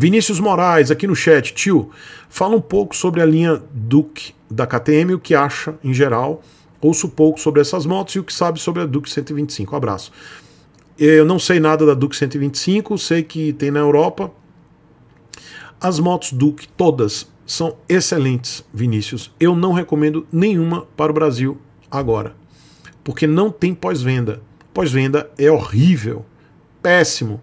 Vinícius Moraes, aqui no chat, tio, fala um pouco sobre a linha Duke da KTM, o que acha em geral. Ouço pouco sobre essas motos e o que sabe sobre a Duke 125. Um abraço. Eu não sei nada da Duke 125, sei que tem na Europa. As motos Duke, todas, são excelentes, Vinícius. Eu não recomendo nenhuma para o Brasil agora, porque não tem pós-venda. Pós-venda é horrível, péssimo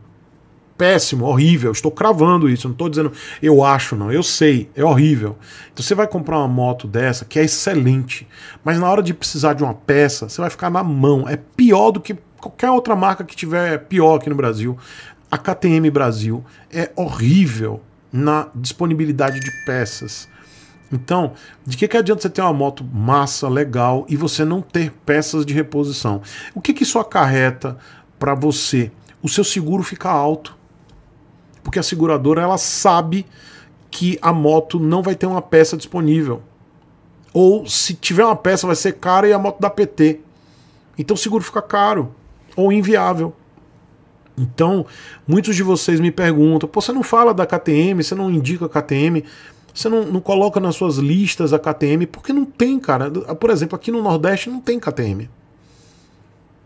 péssimo, horrível. Estou cravando isso, não estou dizendo eu acho, não. Eu sei, é horrível. Então você vai comprar uma moto dessa que é excelente, mas na hora de precisar de uma peça, você vai ficar na mão. É pior do que qualquer outra marca que tiver pior aqui no Brasil. A KTM Brasil é horrível na disponibilidade de peças. Então, de que, que adianta você ter uma moto massa, legal, e você não ter peças de reposição? O que, que isso acarreta para você? O seu seguro fica alto porque a seguradora ela sabe que a moto não vai ter uma peça disponível. Ou se tiver uma peça vai ser cara e a moto dá PT. Então o seguro fica caro ou inviável. Então, muitos de vocês me perguntam: você não fala da KTM, você não indica a KTM, você não, não coloca nas suas listas a KTM, porque não tem, cara. Por exemplo, aqui no Nordeste não tem KTM.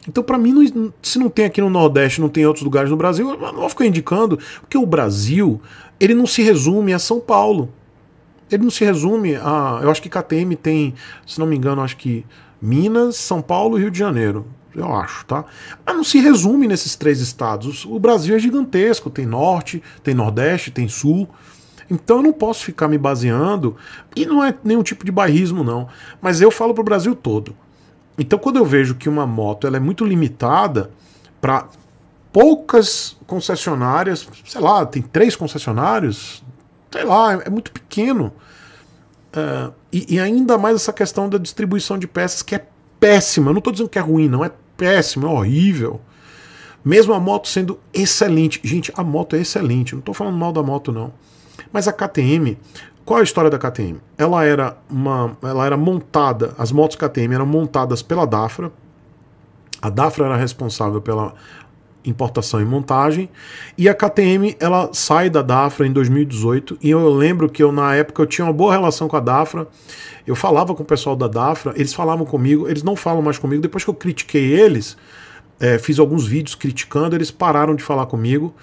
Então, para mim, não, se não tem aqui no Nordeste, não tem outros lugares no Brasil, eu não vou ficar indicando, porque o Brasil, ele não se resume a São Paulo. Ele não se resume a. Eu acho que KTM tem, se não me engano, acho que Minas, São Paulo e Rio de Janeiro. Eu acho, tá? Mas não se resume nesses três estados. O Brasil é gigantesco, tem norte, tem nordeste, tem sul. Então eu não posso ficar me baseando, e não é nenhum tipo de bairrismo, não. Mas eu falo para o Brasil todo. Então, quando eu vejo que uma moto ela é muito limitada para poucas concessionárias, sei lá, tem três concessionários, sei lá, é, é muito pequeno. Uh, e, e, ainda mais essa questão da distribuição de peças que é péssima. Eu não estou dizendo que é ruim, não, é péssima, é horrível. Mesmo a moto sendo excelente. Gente, a moto é excelente, não estou falando mal da moto, não. Mas a KTM, qual é a história da KTM? Ela era uma, ela era montada, as motos KTM eram montadas pela Dafra. A Dafra era responsável pela importação e montagem. E a KTM, ela sai da Dafra em 2018, e eu lembro que eu na época eu tinha uma boa relação com a Dafra. Eu falava com o pessoal da Dafra, eles falavam comigo, eles não falam mais comigo depois que eu critiquei eles. É, fiz alguns vídeos criticando, eles pararam de falar comigo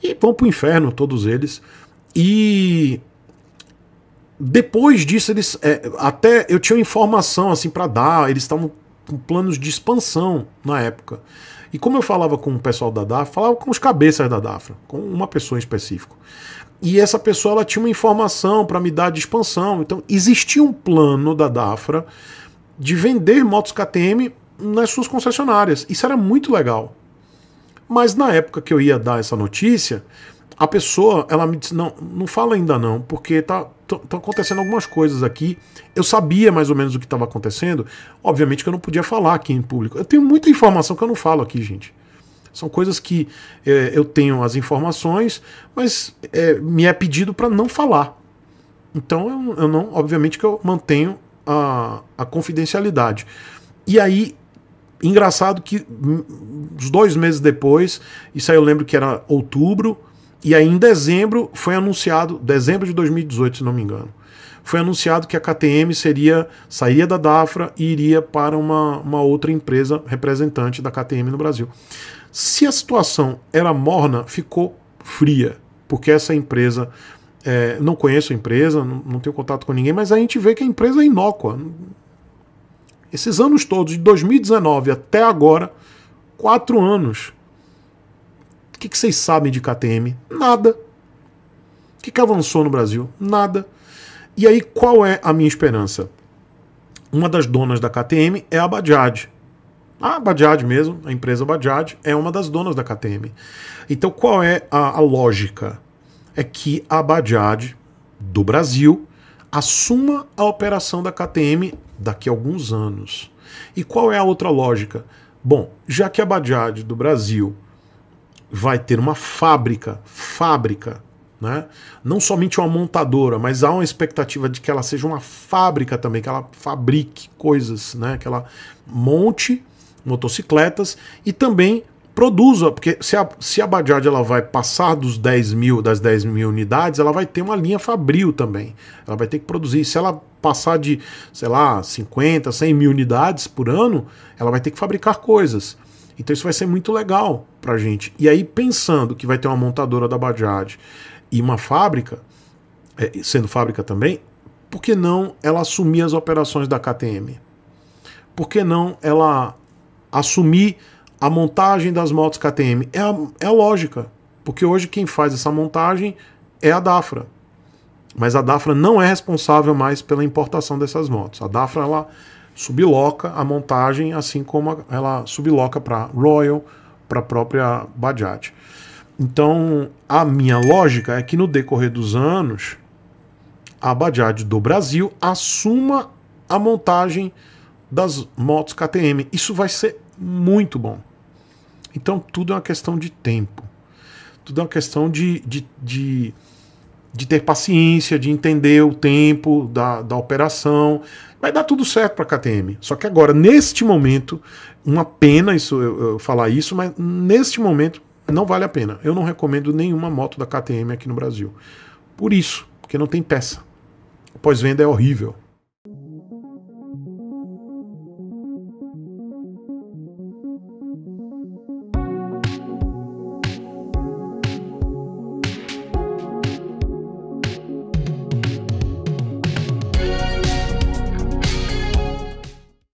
e vão pro inferno todos eles. E depois disso, eles. É, até eu tinha informação assim para dar, eles estavam com planos de expansão na época. E como eu falava com o pessoal da DAFRA, falava com os cabeças da DAFRA, com uma pessoa em específico. E essa pessoa ela tinha uma informação para me dar de expansão. Então, existia um plano da DAFRA de vender motos KTM nas suas concessionárias. Isso era muito legal. Mas na época que eu ia dar essa notícia, a pessoa ela me disse: "Não, não fala ainda não, porque tá estão acontecendo algumas coisas aqui. Eu sabia mais ou menos o que estava acontecendo. Obviamente que eu não podia falar aqui em público. Eu tenho muita informação que eu não falo aqui, gente. São coisas que é, eu tenho as informações, mas é, me é pedido para não falar. Então eu, eu, não, obviamente que eu mantenho a, a confidencialidade. E aí engraçado que hum, uns dois meses depois, isso aí eu lembro que era outubro, e aí em dezembro foi anunciado, dezembro de 2018, se não me engano, foi anunciado que a KTM seria sairia da Dafra e iria para uma, uma outra empresa representante da KTM no Brasil. Se a situação era morna, ficou fria, porque essa empresa é, não conheço a empresa, não, não tenho contato com ninguém, mas a gente vê que a empresa é inócua. Esses anos todos, de 2019 até agora, quatro anos o que, vocês sabem de KTM? Nada. O que, que avançou no Brasil? Nada. E aí, qual é a minha esperança? Uma das donas da KTM é a Bajaj. A Bajaj mesmo, a empresa Bajaj, é uma das donas da KTM. Então, qual é a, a lógica? É que a Bajaj do Brasil assuma a operação da KTM daqui a alguns anos. E qual é a outra lógica? Bom, já que a Bajaj do Brasil vai ter uma fábrica, fábrica, né? não somente uma montadora, mas há uma expectativa de que ela seja uma fábrica também, que ela fabrique coisas, né? que ela monte motocicletas e também produza, porque se a, se a Bajaj ela vai passar dos 10 mil, das 10 mil unidades, ela vai ter uma linha fabril também. Ela vai ter que produzir. Se ela passar de, sei lá, 50, 100 mil unidades por ano, ela vai ter que fabricar coisas. Então isso vai ser muito legal para a gente. E aí, pensando que vai ter uma montadora da Bajaj e uma fábrica, é, sendo fábrica também, por que não ela assumir as operações da KTM? Por que não ela assumir a montagem das motos KTM? É a, é a lógica, porque hoje quem faz essa montagem é a Dafra. Mas a Dafra não é responsável mais pela importação dessas motos. A Dafra ela subloca a montagem, assim como ela subloca para Royal, para a própria Bajaj. Então, a minha lógica é que no decorrer dos anos, a Bajaj do Brasil assuma a montagem das motos KTM. Isso vai ser muito bom. Então, tudo é uma questão de tempo. Tudo é uma questão de, de, de de ter paciência, de entender o tempo da, da operação. Vai dar tudo certo para a KTM. Só que agora, neste momento, uma pena isso, eu, eu falar isso, mas neste momento não vale a pena. Eu não recomendo nenhuma moto da KTM aqui no Brasil. Por isso, porque não tem peça. Pós-venda é horrível.